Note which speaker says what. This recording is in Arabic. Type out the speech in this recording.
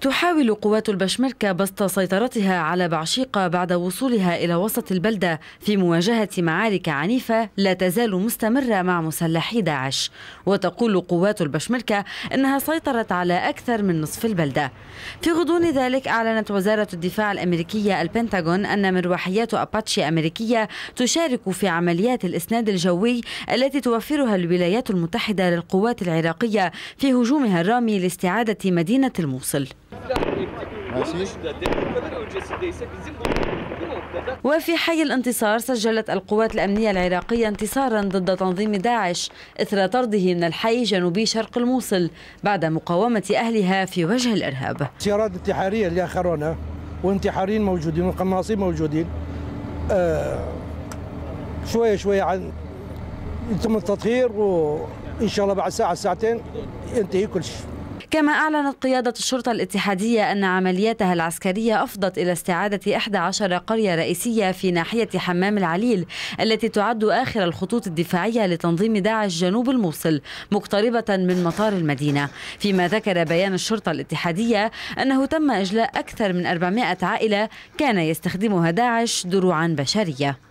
Speaker 1: تحاول قوات البشمركة بسط سيطرتها على بعشيقة بعد وصولها إلى وسط البلدة في مواجهة معارك عنيفة لا تزال مستمرة مع مسلحي داعش وتقول قوات البشمركة أنها سيطرت على أكثر من نصف البلدة في غضون ذلك أعلنت وزارة الدفاع الأمريكية البنتاغون أن مروحيات أباتشي أمريكية تشارك في عمليات الإسناد الجوي التي توفرها الولايات المتحدة للقوات العراقية في هجومها الرامي لاستعادة مدينة الموصل ماشي وفي حي الانتصار سجلت القوات الأمنية العراقية انتصارا ضد تنظيم داعش إثر طرده من الحي جنوبي شرق الموصل بعد مقاومة أهلها في وجه الإرهاب
Speaker 2: سيارات انتحارية اللي آخرونها وانتحاريين موجودين وقناصين موجودين آه شوية شوية عن يتم التطهير وإن شاء الله بعد ساعة ساعتين ينتهي كل شيء
Speaker 1: كما أعلنت قيادة الشرطة الاتحادية أن عملياتها العسكرية أفضت إلى استعادة 11 قرية رئيسية في ناحية حمام العليل التي تعد آخر الخطوط الدفاعية لتنظيم داعش جنوب الموصل مقتربة من مطار المدينة فيما ذكر بيان الشرطة الاتحادية أنه تم إجلاء أكثر من 400 عائلة كان يستخدمها داعش دروعا بشرية